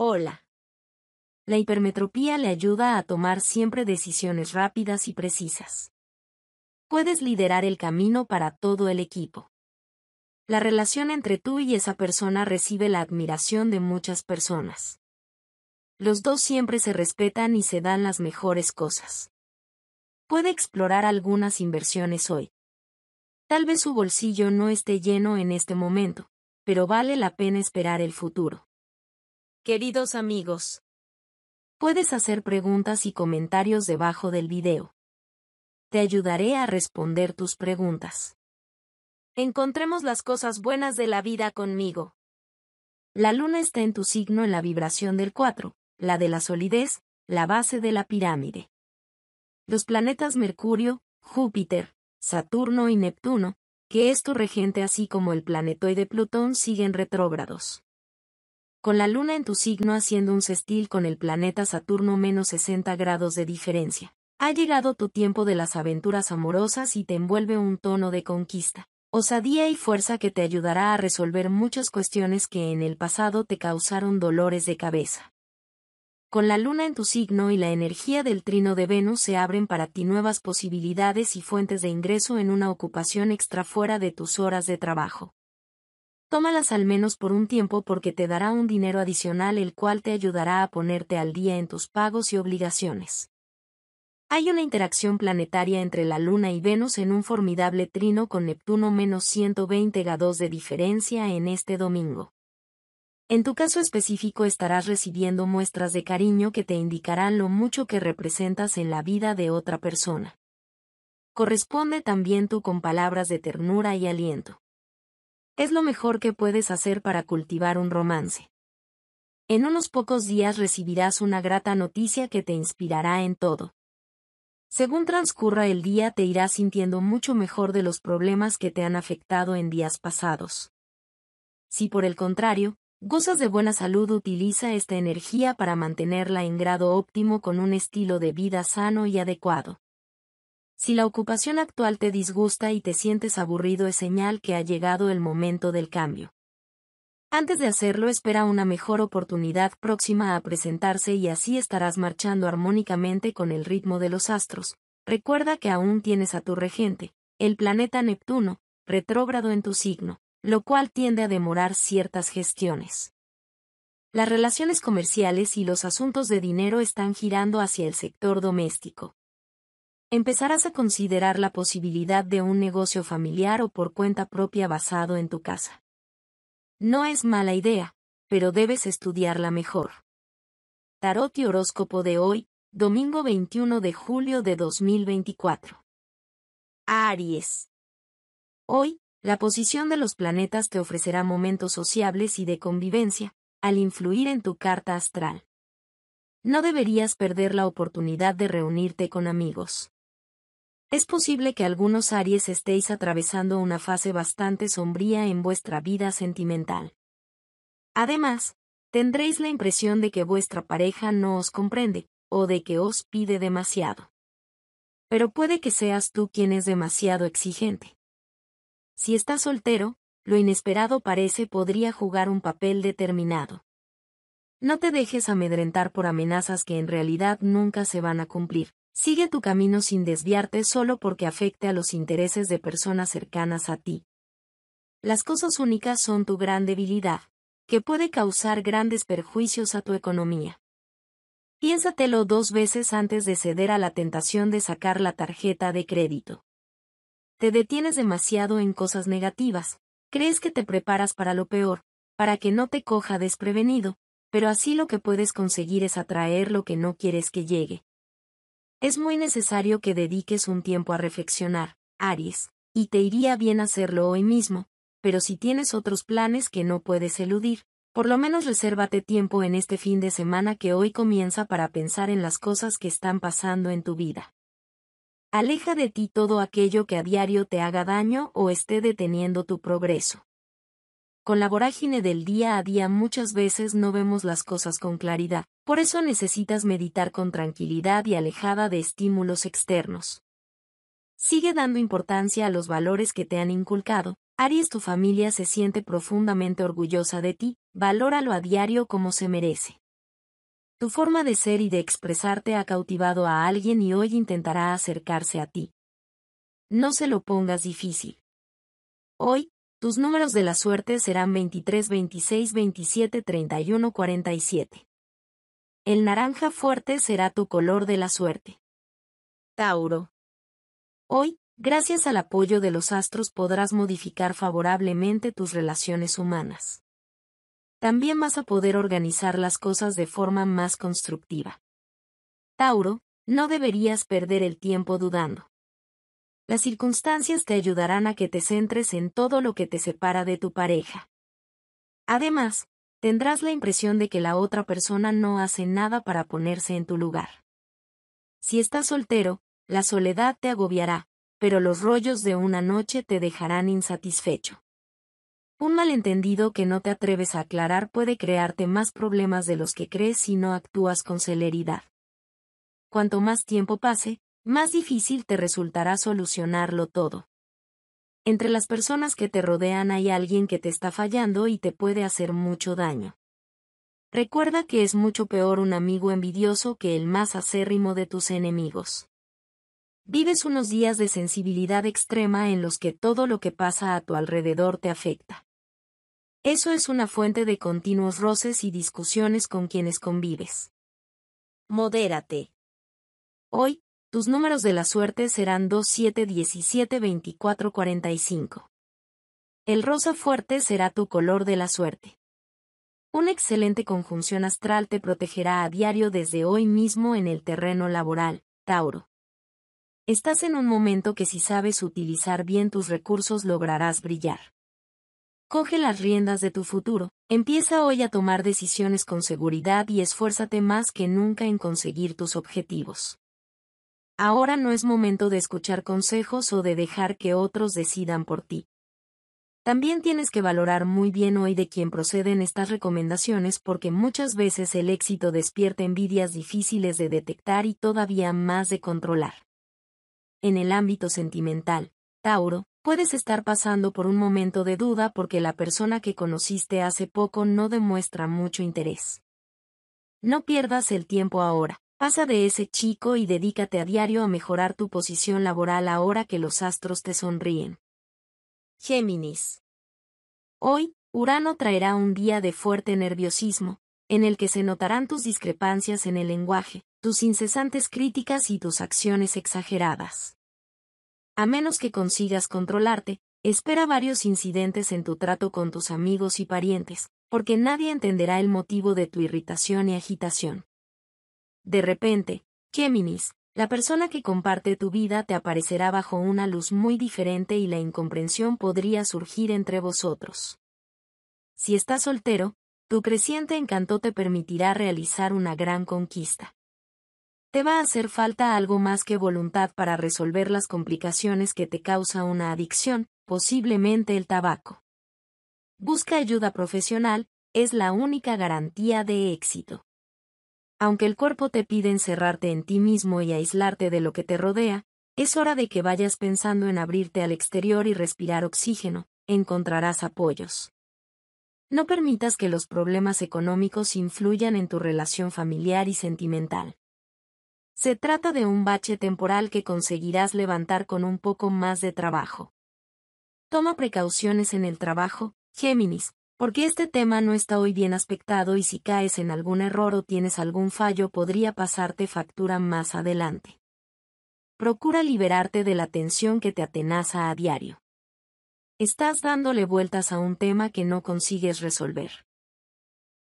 Hola. La hipermetropía le ayuda a tomar siempre decisiones rápidas y precisas. Puedes liderar el camino para todo el equipo. La relación entre tú y esa persona recibe la admiración de muchas personas. Los dos siempre se respetan y se dan las mejores cosas. Puede explorar algunas inversiones hoy. Tal vez su bolsillo no esté lleno en este momento, pero vale la pena esperar el futuro. Queridos amigos, puedes hacer preguntas y comentarios debajo del video. Te ayudaré a responder tus preguntas. Encontremos las cosas buenas de la vida conmigo. La luna está en tu signo en la vibración del 4, la de la solidez, la base de la pirámide. Los planetas Mercurio, Júpiter, Saturno y Neptuno, que es tu regente así como el planetoide Plutón siguen retrógrados con la Luna en tu signo haciendo un sextil con el planeta Saturno menos 60 grados de diferencia. Ha llegado tu tiempo de las aventuras amorosas y te envuelve un tono de conquista, osadía y fuerza que te ayudará a resolver muchas cuestiones que en el pasado te causaron dolores de cabeza. Con la luna en tu signo y la energía del trino de Venus se abren para ti nuevas posibilidades y fuentes de ingreso en una ocupación extra fuera de tus horas de trabajo. Tómalas al menos por un tiempo porque te dará un dinero adicional el cual te ayudará a ponerte al día en tus pagos y obligaciones. Hay una interacción planetaria entre la Luna y Venus en un formidable trino con Neptuno menos 120 grados de diferencia en este domingo. En tu caso específico estarás recibiendo muestras de cariño que te indicarán lo mucho que representas en la vida de otra persona. Corresponde también tú con palabras de ternura y aliento. Es lo mejor que puedes hacer para cultivar un romance. En unos pocos días recibirás una grata noticia que te inspirará en todo. Según transcurra el día te irás sintiendo mucho mejor de los problemas que te han afectado en días pasados. Si por el contrario, gozas de buena salud utiliza esta energía para mantenerla en grado óptimo con un estilo de vida sano y adecuado. Si la ocupación actual te disgusta y te sientes aburrido es señal que ha llegado el momento del cambio. Antes de hacerlo espera una mejor oportunidad próxima a presentarse y así estarás marchando armónicamente con el ritmo de los astros. Recuerda que aún tienes a tu regente, el planeta Neptuno, retrógrado en tu signo, lo cual tiende a demorar ciertas gestiones. Las relaciones comerciales y los asuntos de dinero están girando hacia el sector doméstico empezarás a considerar la posibilidad de un negocio familiar o por cuenta propia basado en tu casa. No es mala idea, pero debes estudiarla mejor. Tarot y horóscopo de hoy, domingo 21 de julio de 2024. Aries. Hoy, la posición de los planetas te ofrecerá momentos sociables y de convivencia, al influir en tu carta astral. No deberías perder la oportunidad de reunirte con amigos. Es posible que algunos Aries estéis atravesando una fase bastante sombría en vuestra vida sentimental. Además, tendréis la impresión de que vuestra pareja no os comprende, o de que os pide demasiado. Pero puede que seas tú quien es demasiado exigente. Si estás soltero, lo inesperado parece podría jugar un papel determinado. No te dejes amedrentar por amenazas que en realidad nunca se van a cumplir. Sigue tu camino sin desviarte solo porque afecte a los intereses de personas cercanas a ti. Las cosas únicas son tu gran debilidad, que puede causar grandes perjuicios a tu economía. Piénsatelo dos veces antes de ceder a la tentación de sacar la tarjeta de crédito. Te detienes demasiado en cosas negativas, crees que te preparas para lo peor, para que no te coja desprevenido, pero así lo que puedes conseguir es atraer lo que no quieres que llegue. Es muy necesario que dediques un tiempo a reflexionar, Aries, y te iría bien hacerlo hoy mismo, pero si tienes otros planes que no puedes eludir, por lo menos resérvate tiempo en este fin de semana que hoy comienza para pensar en las cosas que están pasando en tu vida. Aleja de ti todo aquello que a diario te haga daño o esté deteniendo tu progreso. Con la vorágine del día a día muchas veces no vemos las cosas con claridad, por eso necesitas meditar con tranquilidad y alejada de estímulos externos. Sigue dando importancia a los valores que te han inculcado. Aries, tu familia se siente profundamente orgullosa de ti, valóralo a diario como se merece. Tu forma de ser y de expresarte ha cautivado a alguien y hoy intentará acercarse a ti. No se lo pongas difícil. Hoy, tus números de la suerte serán 23, 26, 27, 31, 47. El naranja fuerte será tu color de la suerte. Tauro. Hoy, gracias al apoyo de los astros podrás modificar favorablemente tus relaciones humanas. También vas a poder organizar las cosas de forma más constructiva. Tauro, no deberías perder el tiempo dudando. Las circunstancias te ayudarán a que te centres en todo lo que te separa de tu pareja. Además, tendrás la impresión de que la otra persona no hace nada para ponerse en tu lugar. Si estás soltero, la soledad te agobiará, pero los rollos de una noche te dejarán insatisfecho. Un malentendido que no te atreves a aclarar puede crearte más problemas de los que crees si no actúas con celeridad. Cuanto más tiempo pase, más difícil te resultará solucionarlo todo. Entre las personas que te rodean hay alguien que te está fallando y te puede hacer mucho daño. Recuerda que es mucho peor un amigo envidioso que el más acérrimo de tus enemigos. Vives unos días de sensibilidad extrema en los que todo lo que pasa a tu alrededor te afecta. Eso es una fuente de continuos roces y discusiones con quienes convives. Modérate. Hoy, tus números de la suerte serán 2, 7, El rosa fuerte será tu color de la suerte. Una excelente conjunción astral te protegerá a diario desde hoy mismo en el terreno laboral, Tauro. Estás en un momento que si sabes utilizar bien tus recursos lograrás brillar. Coge las riendas de tu futuro, empieza hoy a tomar decisiones con seguridad y esfuérzate más que nunca en conseguir tus objetivos. Ahora no es momento de escuchar consejos o de dejar que otros decidan por ti. También tienes que valorar muy bien hoy de quién proceden estas recomendaciones porque muchas veces el éxito despierta envidias difíciles de detectar y todavía más de controlar. En el ámbito sentimental, Tauro, puedes estar pasando por un momento de duda porque la persona que conociste hace poco no demuestra mucho interés. No pierdas el tiempo ahora. Pasa de ese chico y dedícate a diario a mejorar tu posición laboral ahora que los astros te sonríen. Géminis. Hoy, Urano traerá un día de fuerte nerviosismo, en el que se notarán tus discrepancias en el lenguaje, tus incesantes críticas y tus acciones exageradas. A menos que consigas controlarte, espera varios incidentes en tu trato con tus amigos y parientes, porque nadie entenderá el motivo de tu irritación y agitación. De repente, Géminis, la persona que comparte tu vida te aparecerá bajo una luz muy diferente y la incomprensión podría surgir entre vosotros. Si estás soltero, tu creciente encanto te permitirá realizar una gran conquista. Te va a hacer falta algo más que voluntad para resolver las complicaciones que te causa una adicción, posiblemente el tabaco. Busca ayuda profesional, es la única garantía de éxito. Aunque el cuerpo te pide encerrarte en ti mismo y aislarte de lo que te rodea, es hora de que vayas pensando en abrirte al exterior y respirar oxígeno, encontrarás apoyos. No permitas que los problemas económicos influyan en tu relación familiar y sentimental. Se trata de un bache temporal que conseguirás levantar con un poco más de trabajo. Toma precauciones en el trabajo, Géminis, porque este tema no está hoy bien aspectado y si caes en algún error o tienes algún fallo podría pasarte factura más adelante. Procura liberarte de la tensión que te atenaza a diario. Estás dándole vueltas a un tema que no consigues resolver.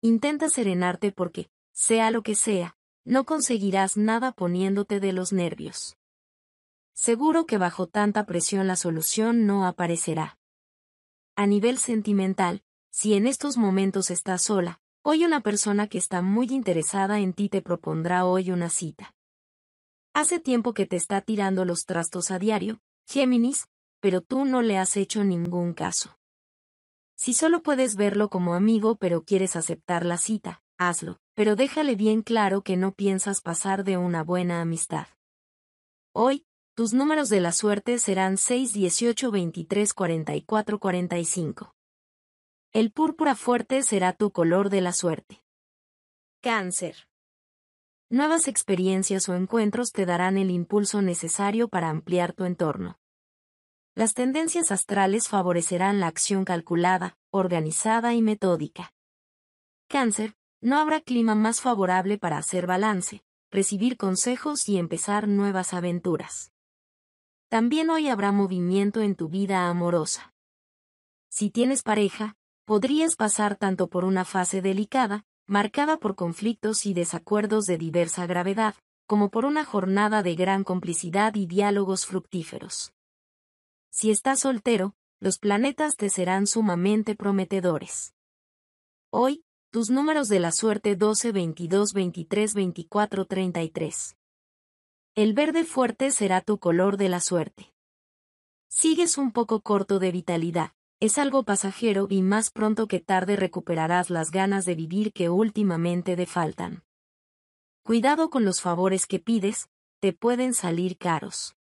Intenta serenarte porque, sea lo que sea, no conseguirás nada poniéndote de los nervios. Seguro que bajo tanta presión la solución no aparecerá. A nivel sentimental, si en estos momentos estás sola, hoy una persona que está muy interesada en ti te propondrá hoy una cita. Hace tiempo que te está tirando los trastos a diario, Géminis, pero tú no le has hecho ningún caso. Si solo puedes verlo como amigo pero quieres aceptar la cita, hazlo, pero déjale bien claro que no piensas pasar de una buena amistad. Hoy, tus números de la suerte serán 6, 18, 23, 44, 45. El púrpura fuerte será tu color de la suerte. Cáncer. Nuevas experiencias o encuentros te darán el impulso necesario para ampliar tu entorno. Las tendencias astrales favorecerán la acción calculada, organizada y metódica. Cáncer, no habrá clima más favorable para hacer balance, recibir consejos y empezar nuevas aventuras. También hoy habrá movimiento en tu vida amorosa. Si tienes pareja, podrías pasar tanto por una fase delicada, marcada por conflictos y desacuerdos de diversa gravedad, como por una jornada de gran complicidad y diálogos fructíferos. Si estás soltero, los planetas te serán sumamente prometedores. Hoy, tus números de la suerte 12, 22, 23, 24, 33. El verde fuerte será tu color de la suerte. Sigues un poco corto de vitalidad. Es algo pasajero y más pronto que tarde recuperarás las ganas de vivir que últimamente te faltan. Cuidado con los favores que pides, te pueden salir caros.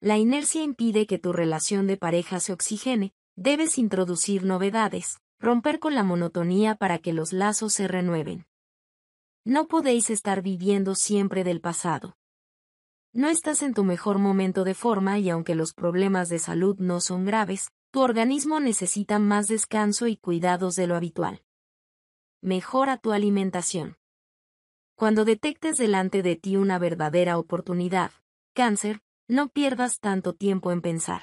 La inercia impide que tu relación de pareja se oxigene, debes introducir novedades, romper con la monotonía para que los lazos se renueven. No podéis estar viviendo siempre del pasado. No estás en tu mejor momento de forma y aunque los problemas de salud no son graves, tu organismo necesita más descanso y cuidados de lo habitual. Mejora tu alimentación. Cuando detectes delante de ti una verdadera oportunidad, cáncer, no pierdas tanto tiempo en pensar.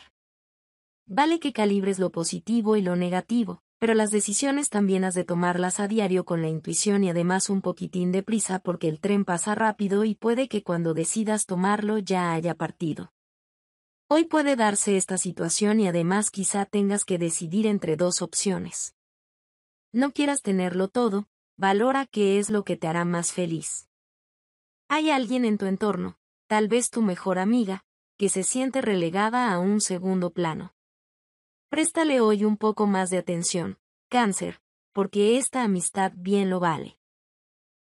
Vale que calibres lo positivo y lo negativo, pero las decisiones también has de tomarlas a diario con la intuición y además un poquitín de prisa porque el tren pasa rápido y puede que cuando decidas tomarlo ya haya partido. Hoy puede darse esta situación y además quizá tengas que decidir entre dos opciones. No quieras tenerlo todo, valora qué es lo que te hará más feliz. Hay alguien en tu entorno, tal vez tu mejor amiga, que se siente relegada a un segundo plano. Préstale hoy un poco más de atención, cáncer, porque esta amistad bien lo vale.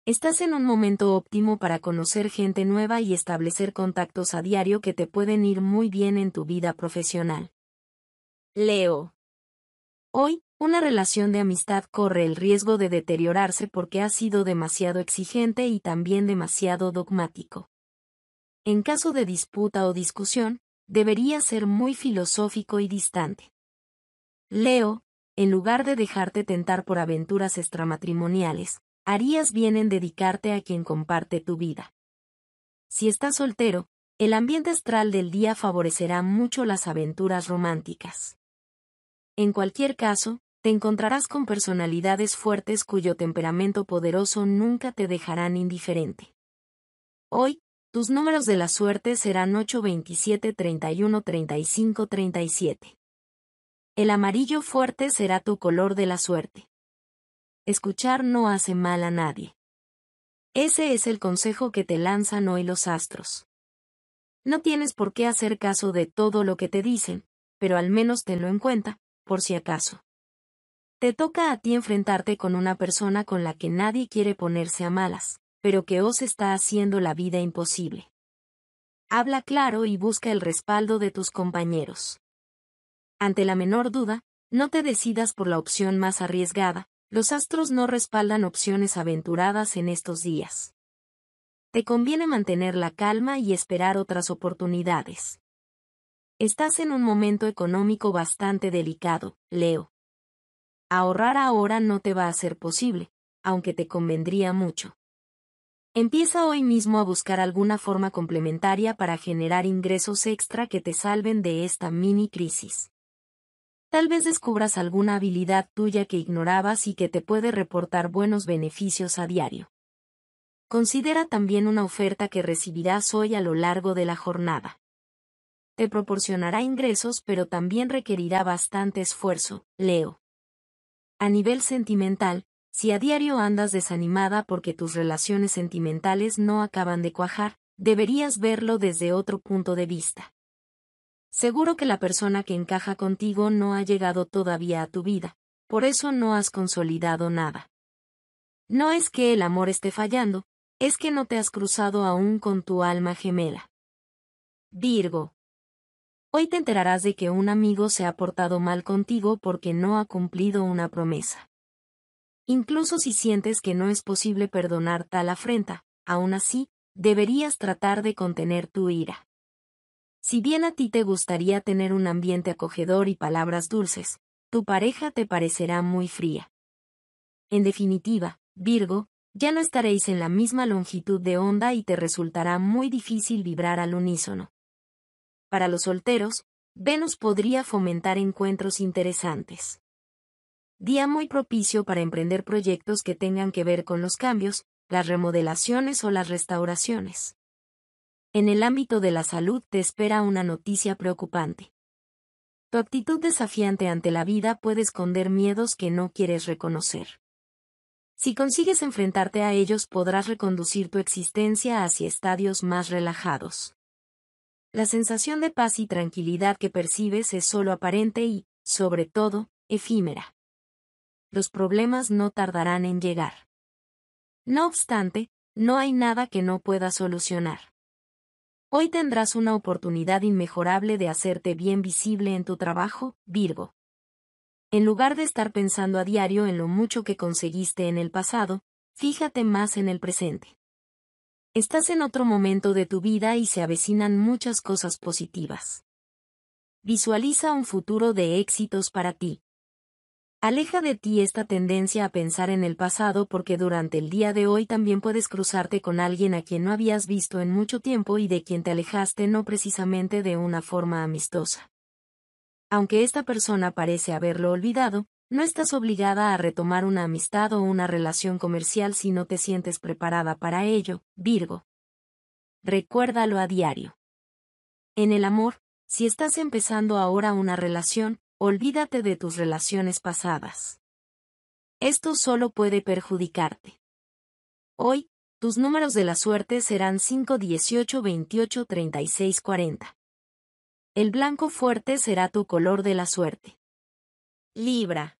Estás en un momento óptimo para conocer gente nueva y establecer contactos a diario que te pueden ir muy bien en tu vida profesional. Leo. Hoy, una relación de amistad corre el riesgo de deteriorarse porque ha sido demasiado exigente y también demasiado dogmático. En caso de disputa o discusión, debería ser muy filosófico y distante. Leo, en lugar de dejarte tentar por aventuras extramatrimoniales, harías bien en dedicarte a quien comparte tu vida. Si estás soltero, el ambiente astral del día favorecerá mucho las aventuras románticas. En cualquier caso, te encontrarás con personalidades fuertes cuyo temperamento poderoso nunca te dejarán indiferente. Hoy, tus números de la suerte serán 827 31, 35, 37. El amarillo fuerte será tu color de la suerte. Escuchar no hace mal a nadie. Ese es el consejo que te lanzan hoy los astros. No tienes por qué hacer caso de todo lo que te dicen, pero al menos tenlo en cuenta, por si acaso. Te toca a ti enfrentarte con una persona con la que nadie quiere ponerse a malas, pero que os está haciendo la vida imposible. Habla claro y busca el respaldo de tus compañeros. Ante la menor duda, no te decidas por la opción más arriesgada, los astros no respaldan opciones aventuradas en estos días. Te conviene mantener la calma y esperar otras oportunidades. Estás en un momento económico bastante delicado, Leo. Ahorrar ahora no te va a ser posible, aunque te convendría mucho. Empieza hoy mismo a buscar alguna forma complementaria para generar ingresos extra que te salven de esta mini crisis. Tal vez descubras alguna habilidad tuya que ignorabas y que te puede reportar buenos beneficios a diario. Considera también una oferta que recibirás hoy a lo largo de la jornada. Te proporcionará ingresos pero también requerirá bastante esfuerzo, Leo. A nivel sentimental, si a diario andas desanimada porque tus relaciones sentimentales no acaban de cuajar, deberías verlo desde otro punto de vista. Seguro que la persona que encaja contigo no ha llegado todavía a tu vida, por eso no has consolidado nada. No es que el amor esté fallando, es que no te has cruzado aún con tu alma gemela. Virgo. Hoy te enterarás de que un amigo se ha portado mal contigo porque no ha cumplido una promesa. Incluso si sientes que no es posible perdonar tal afrenta, aún así, deberías tratar de contener tu ira. Si bien a ti te gustaría tener un ambiente acogedor y palabras dulces, tu pareja te parecerá muy fría. En definitiva, Virgo, ya no estaréis en la misma longitud de onda y te resultará muy difícil vibrar al unísono. Para los solteros, Venus podría fomentar encuentros interesantes. Día muy propicio para emprender proyectos que tengan que ver con los cambios, las remodelaciones o las restauraciones. En el ámbito de la salud te espera una noticia preocupante. Tu actitud desafiante ante la vida puede esconder miedos que no quieres reconocer. Si consigues enfrentarte a ellos podrás reconducir tu existencia hacia estadios más relajados. La sensación de paz y tranquilidad que percibes es solo aparente y, sobre todo, efímera. Los problemas no tardarán en llegar. No obstante, no hay nada que no pueda solucionar. Hoy tendrás una oportunidad inmejorable de hacerte bien visible en tu trabajo, Virgo. En lugar de estar pensando a diario en lo mucho que conseguiste en el pasado, fíjate más en el presente. Estás en otro momento de tu vida y se avecinan muchas cosas positivas. Visualiza un futuro de éxitos para ti. Aleja de ti esta tendencia a pensar en el pasado porque durante el día de hoy también puedes cruzarte con alguien a quien no habías visto en mucho tiempo y de quien te alejaste no precisamente de una forma amistosa. Aunque esta persona parece haberlo olvidado, no estás obligada a retomar una amistad o una relación comercial si no te sientes preparada para ello, Virgo. Recuérdalo a diario. En el amor, si estás empezando ahora una relación, Olvídate de tus relaciones pasadas. Esto solo puede perjudicarte. Hoy, tus números de la suerte serán 5, 18, 28, 36, 40. El blanco fuerte será tu color de la suerte. Libra.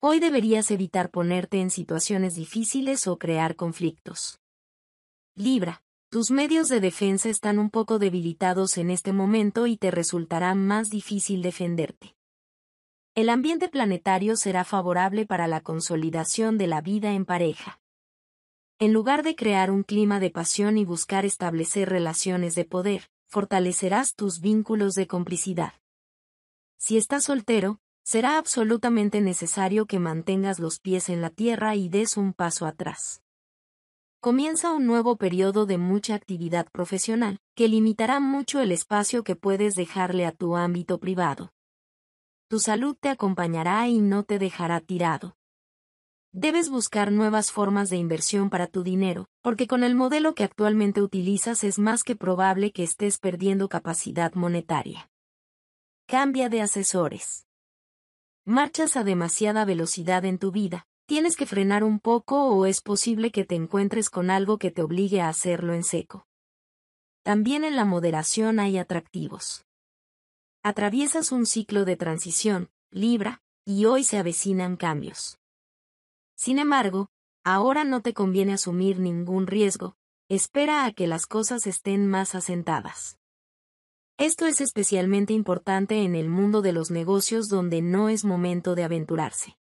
Hoy deberías evitar ponerte en situaciones difíciles o crear conflictos. Libra, tus medios de defensa están un poco debilitados en este momento y te resultará más difícil defenderte. El ambiente planetario será favorable para la consolidación de la vida en pareja. En lugar de crear un clima de pasión y buscar establecer relaciones de poder, fortalecerás tus vínculos de complicidad. Si estás soltero, será absolutamente necesario que mantengas los pies en la tierra y des un paso atrás comienza un nuevo periodo de mucha actividad profesional, que limitará mucho el espacio que puedes dejarle a tu ámbito privado. Tu salud te acompañará y no te dejará tirado. Debes buscar nuevas formas de inversión para tu dinero, porque con el modelo que actualmente utilizas es más que probable que estés perdiendo capacidad monetaria. Cambia de asesores. Marchas a demasiada velocidad en tu vida, tienes que frenar un poco o es posible que te encuentres con algo que te obligue a hacerlo en seco. También en la moderación hay atractivos. Atraviesas un ciclo de transición, Libra, y hoy se avecinan cambios. Sin embargo, ahora no te conviene asumir ningún riesgo, espera a que las cosas estén más asentadas. Esto es especialmente importante en el mundo de los negocios donde no es momento de aventurarse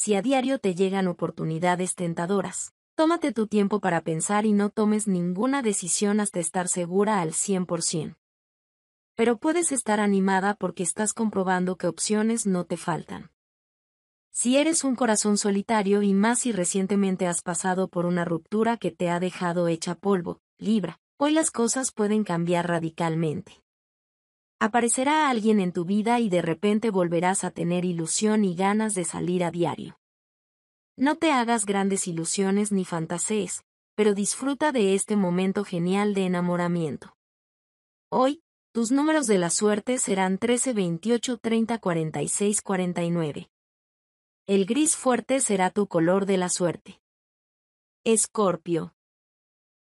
si a diario te llegan oportunidades tentadoras, tómate tu tiempo para pensar y no tomes ninguna decisión hasta estar segura al 100%. Pero puedes estar animada porque estás comprobando que opciones no te faltan. Si eres un corazón solitario y más si recientemente has pasado por una ruptura que te ha dejado hecha polvo, Libra, hoy las cosas pueden cambiar radicalmente. Aparecerá alguien en tu vida y de repente volverás a tener ilusión y ganas de salir a diario. No te hagas grandes ilusiones ni fantasees, pero disfruta de este momento genial de enamoramiento. Hoy, tus números de la suerte serán 13, 28, 30, 46, 49. El gris fuerte será tu color de la suerte. Escorpio.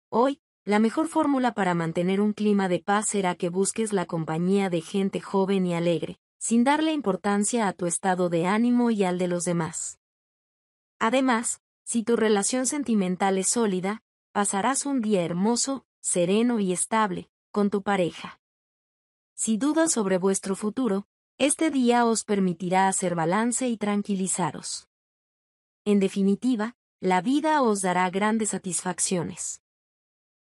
Hoy, la mejor fórmula para mantener un clima de paz será que busques la compañía de gente joven y alegre, sin darle importancia a tu estado de ánimo y al de los demás. Además, si tu relación sentimental es sólida, pasarás un día hermoso, sereno y estable, con tu pareja. Si dudas sobre vuestro futuro, este día os permitirá hacer balance y tranquilizaros. En definitiva, la vida os dará grandes satisfacciones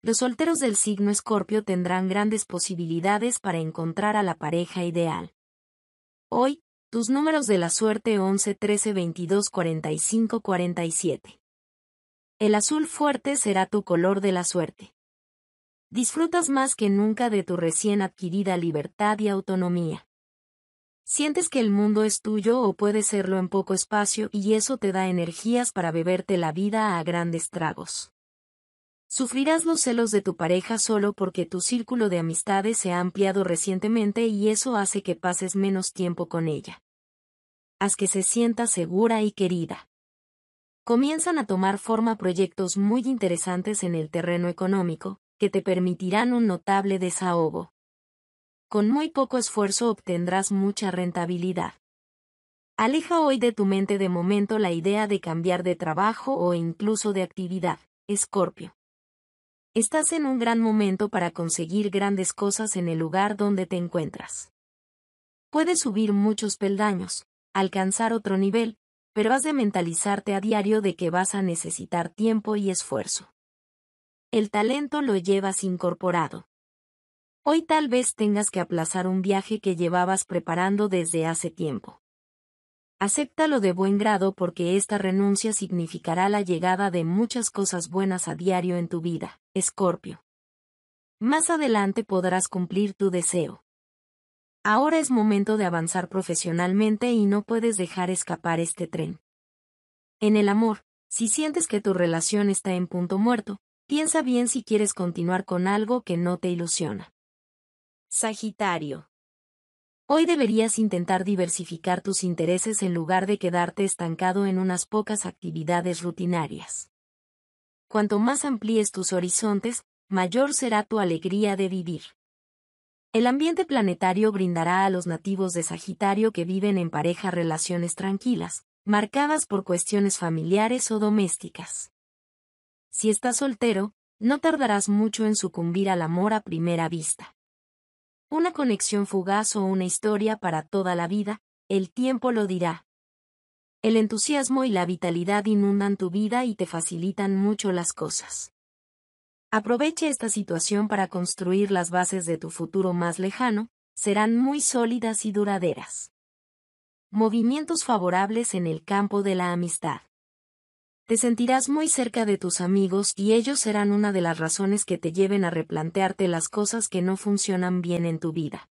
los solteros del signo Escorpio tendrán grandes posibilidades para encontrar a la pareja ideal. Hoy, tus números de la suerte 11 13 22 45 47. El azul fuerte será tu color de la suerte. Disfrutas más que nunca de tu recién adquirida libertad y autonomía. Sientes que el mundo es tuyo o puede serlo en poco espacio y eso te da energías para beberte la vida a grandes tragos. Sufrirás los celos de tu pareja solo porque tu círculo de amistades se ha ampliado recientemente y eso hace que pases menos tiempo con ella. Haz que se sienta segura y querida. Comienzan a tomar forma proyectos muy interesantes en el terreno económico, que te permitirán un notable desahogo. Con muy poco esfuerzo obtendrás mucha rentabilidad. Aleja hoy de tu mente de momento la idea de cambiar de trabajo o incluso de actividad, Escorpio. Estás en un gran momento para conseguir grandes cosas en el lugar donde te encuentras. Puedes subir muchos peldaños, alcanzar otro nivel, pero has de mentalizarte a diario de que vas a necesitar tiempo y esfuerzo. El talento lo llevas incorporado. Hoy tal vez tengas que aplazar un viaje que llevabas preparando desde hace tiempo. Acéptalo de buen grado porque esta renuncia significará la llegada de muchas cosas buenas a diario en tu vida, Escorpio. Más adelante podrás cumplir tu deseo. Ahora es momento de avanzar profesionalmente y no puedes dejar escapar este tren. En el amor, si sientes que tu relación está en punto muerto, piensa bien si quieres continuar con algo que no te ilusiona. Sagitario. Hoy deberías intentar diversificar tus intereses en lugar de quedarte estancado en unas pocas actividades rutinarias. Cuanto más amplíes tus horizontes, mayor será tu alegría de vivir. El ambiente planetario brindará a los nativos de Sagitario que viven en pareja relaciones tranquilas, marcadas por cuestiones familiares o domésticas. Si estás soltero, no tardarás mucho en sucumbir al amor a primera vista una conexión fugaz o una historia para toda la vida, el tiempo lo dirá. El entusiasmo y la vitalidad inundan tu vida y te facilitan mucho las cosas. Aproveche esta situación para construir las bases de tu futuro más lejano, serán muy sólidas y duraderas. Movimientos favorables en el campo de la amistad te sentirás muy cerca de tus amigos y ellos serán una de las razones que te lleven a replantearte las cosas que no funcionan bien en tu vida.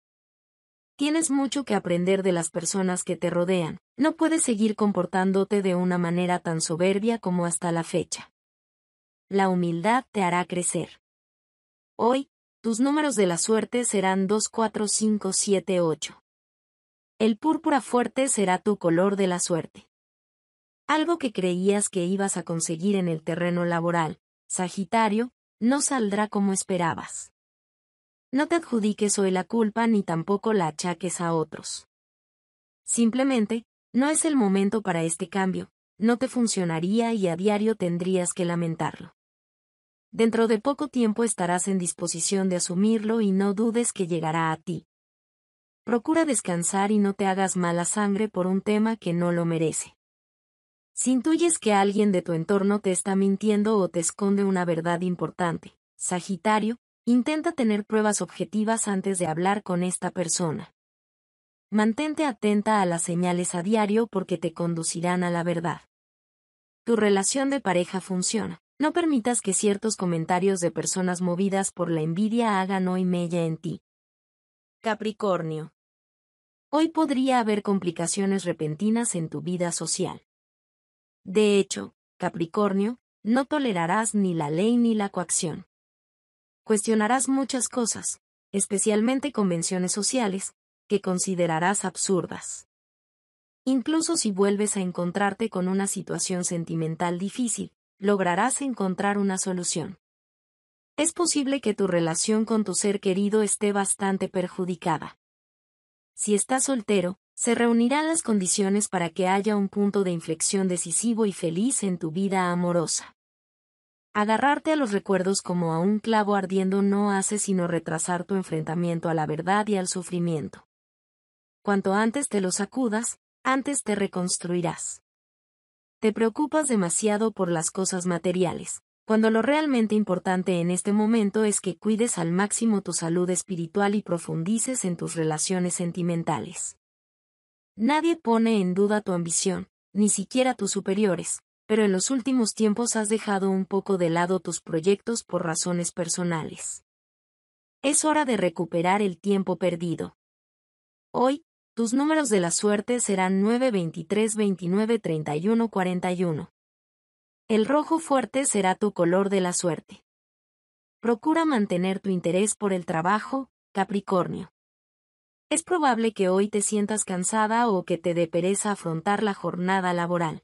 Tienes mucho que aprender de las personas que te rodean, no puedes seguir comportándote de una manera tan soberbia como hasta la fecha. La humildad te hará crecer. Hoy, tus números de la suerte serán 24578. El púrpura fuerte será tu color de la suerte. Algo que creías que ibas a conseguir en el terreno laboral, Sagitario, no saldrá como esperabas. No te adjudiques hoy la culpa ni tampoco la achaques a otros. Simplemente, no es el momento para este cambio, no te funcionaría y a diario tendrías que lamentarlo. Dentro de poco tiempo estarás en disposición de asumirlo y no dudes que llegará a ti. Procura descansar y no te hagas mala sangre por un tema que no lo merece. Si intuyes que alguien de tu entorno te está mintiendo o te esconde una verdad importante, Sagitario, intenta tener pruebas objetivas antes de hablar con esta persona. Mantente atenta a las señales a diario porque te conducirán a la verdad. Tu relación de pareja funciona. No permitas que ciertos comentarios de personas movidas por la envidia hagan hoy mella en ti. Capricornio. Hoy podría haber complicaciones repentinas en tu vida social. De hecho, Capricornio, no tolerarás ni la ley ni la coacción. Cuestionarás muchas cosas, especialmente convenciones sociales, que considerarás absurdas. Incluso si vuelves a encontrarte con una situación sentimental difícil, lograrás encontrar una solución. Es posible que tu relación con tu ser querido esté bastante perjudicada. Si estás soltero, se reunirán las condiciones para que haya un punto de inflexión decisivo y feliz en tu vida amorosa. Agarrarte a los recuerdos como a un clavo ardiendo no hace sino retrasar tu enfrentamiento a la verdad y al sufrimiento. Cuanto antes te los sacudas, antes te reconstruirás. Te preocupas demasiado por las cosas materiales, cuando lo realmente importante en este momento es que cuides al máximo tu salud espiritual y profundices en tus relaciones sentimentales. Nadie pone en duda tu ambición, ni siquiera tus superiores, pero en los últimos tiempos has dejado un poco de lado tus proyectos por razones personales. Es hora de recuperar el tiempo perdido. Hoy, tus números de la suerte serán 9, 23, 29, 31, 41. El rojo fuerte será tu color de la suerte. Procura mantener tu interés por el trabajo, Capricornio. Es probable que hoy te sientas cansada o que te dé pereza afrontar la jornada laboral.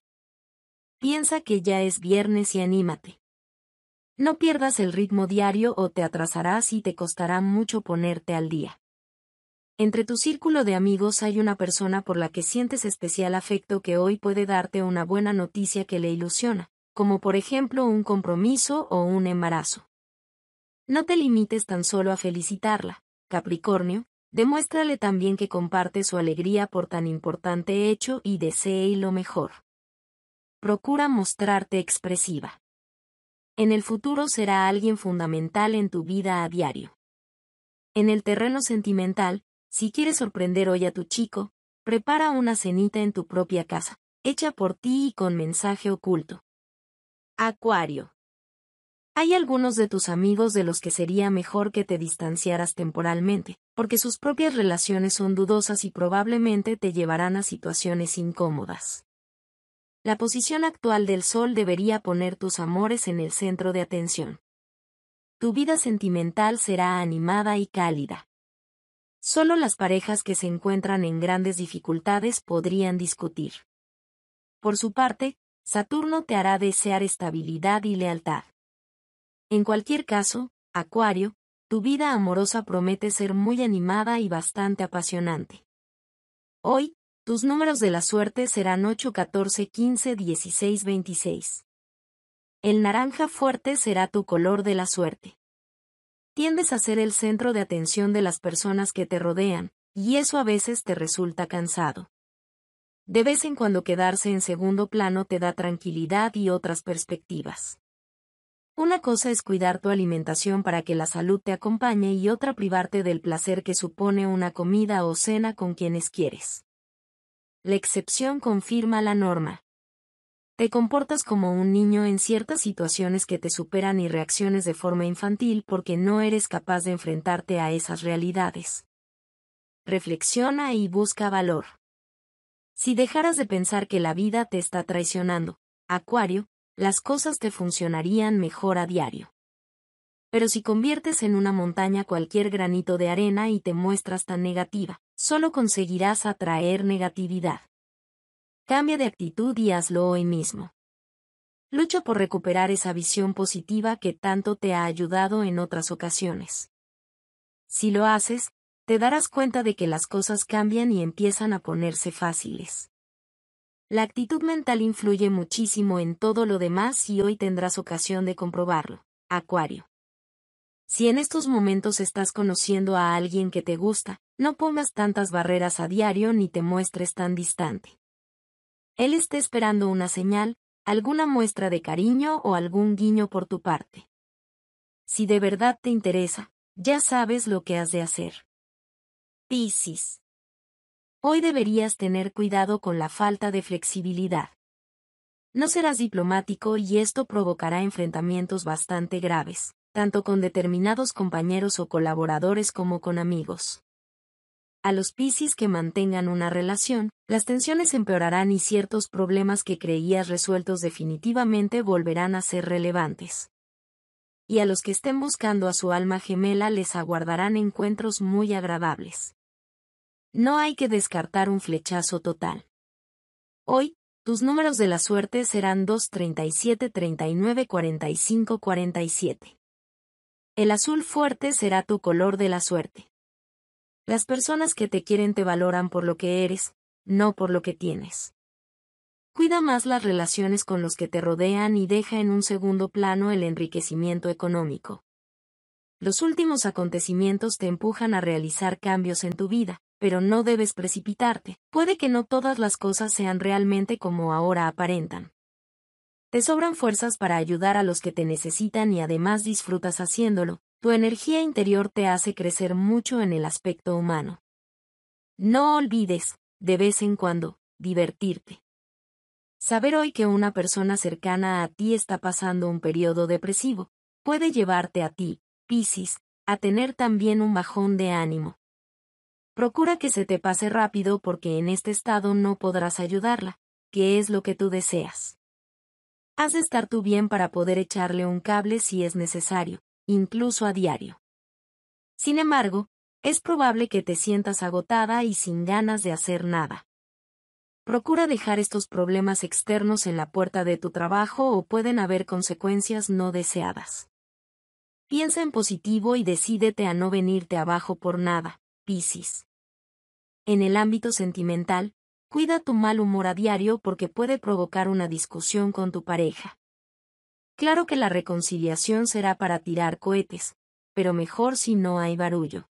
Piensa que ya es viernes y anímate. No pierdas el ritmo diario o te atrasarás y te costará mucho ponerte al día. Entre tu círculo de amigos hay una persona por la que sientes especial afecto que hoy puede darte una buena noticia que le ilusiona, como por ejemplo un compromiso o un embarazo. No te limites tan solo a felicitarla, Capricornio, Demuéstrale también que comparte su alegría por tan importante hecho y desee lo mejor. Procura mostrarte expresiva. En el futuro será alguien fundamental en tu vida a diario. En el terreno sentimental, si quieres sorprender hoy a tu chico, prepara una cenita en tu propia casa, hecha por ti y con mensaje oculto. Acuario. Hay algunos de tus amigos de los que sería mejor que te distanciaras temporalmente, porque sus propias relaciones son dudosas y probablemente te llevarán a situaciones incómodas. La posición actual del Sol debería poner tus amores en el centro de atención. Tu vida sentimental será animada y cálida. Solo las parejas que se encuentran en grandes dificultades podrían discutir. Por su parte, Saturno te hará desear estabilidad y lealtad. En cualquier caso, Acuario, tu vida amorosa promete ser muy animada y bastante apasionante. Hoy, tus números de la suerte serán 8, 14, 15, 16, 26. El naranja fuerte será tu color de la suerte. Tiendes a ser el centro de atención de las personas que te rodean, y eso a veces te resulta cansado. De vez en cuando quedarse en segundo plano te da tranquilidad y otras perspectivas. Una cosa es cuidar tu alimentación para que la salud te acompañe y otra privarte del placer que supone una comida o cena con quienes quieres. La excepción confirma la norma. Te comportas como un niño en ciertas situaciones que te superan y reacciones de forma infantil porque no eres capaz de enfrentarte a esas realidades. Reflexiona y busca valor. Si dejaras de pensar que la vida te está traicionando, Acuario, las cosas te funcionarían mejor a diario. Pero si conviertes en una montaña cualquier granito de arena y te muestras tan negativa, solo conseguirás atraer negatividad. Cambia de actitud y hazlo hoy mismo. Lucha por recuperar esa visión positiva que tanto te ha ayudado en otras ocasiones. Si lo haces, te darás cuenta de que las cosas cambian y empiezan a ponerse fáciles. La actitud mental influye muchísimo en todo lo demás y hoy tendrás ocasión de comprobarlo. Acuario. Si en estos momentos estás conociendo a alguien que te gusta, no pongas tantas barreras a diario ni te muestres tan distante. Él está esperando una señal, alguna muestra de cariño o algún guiño por tu parte. Si de verdad te interesa, ya sabes lo que has de hacer. Piscis. Hoy deberías tener cuidado con la falta de flexibilidad. No serás diplomático y esto provocará enfrentamientos bastante graves, tanto con determinados compañeros o colaboradores como con amigos. A los Piscis que mantengan una relación, las tensiones empeorarán y ciertos problemas que creías resueltos definitivamente volverán a ser relevantes. Y a los que estén buscando a su alma gemela les aguardarán encuentros muy agradables. No hay que descartar un flechazo total. Hoy, tus números de la suerte serán 2, 37, 39, 45, 47. El azul fuerte será tu color de la suerte. Las personas que te quieren te valoran por lo que eres, no por lo que tienes. Cuida más las relaciones con los que te rodean y deja en un segundo plano el enriquecimiento económico. Los últimos acontecimientos te empujan a realizar cambios en tu vida, pero no debes precipitarte. Puede que no todas las cosas sean realmente como ahora aparentan. Te sobran fuerzas para ayudar a los que te necesitan y además disfrutas haciéndolo. Tu energía interior te hace crecer mucho en el aspecto humano. No olvides, de vez en cuando, divertirte. Saber hoy que una persona cercana a ti está pasando un periodo depresivo, puede llevarte a ti, Piscis, a tener también un bajón de ánimo, Procura que se te pase rápido porque en este estado no podrás ayudarla, que es lo que tú deseas. Haz de estar tú bien para poder echarle un cable si es necesario, incluso a diario. Sin embargo, es probable que te sientas agotada y sin ganas de hacer nada. Procura dejar estos problemas externos en la puerta de tu trabajo o pueden haber consecuencias no deseadas. Piensa en positivo y decídete a no venirte abajo por nada, Piscis. En el ámbito sentimental, cuida tu mal humor a diario porque puede provocar una discusión con tu pareja. Claro que la reconciliación será para tirar cohetes, pero mejor si no hay barullo.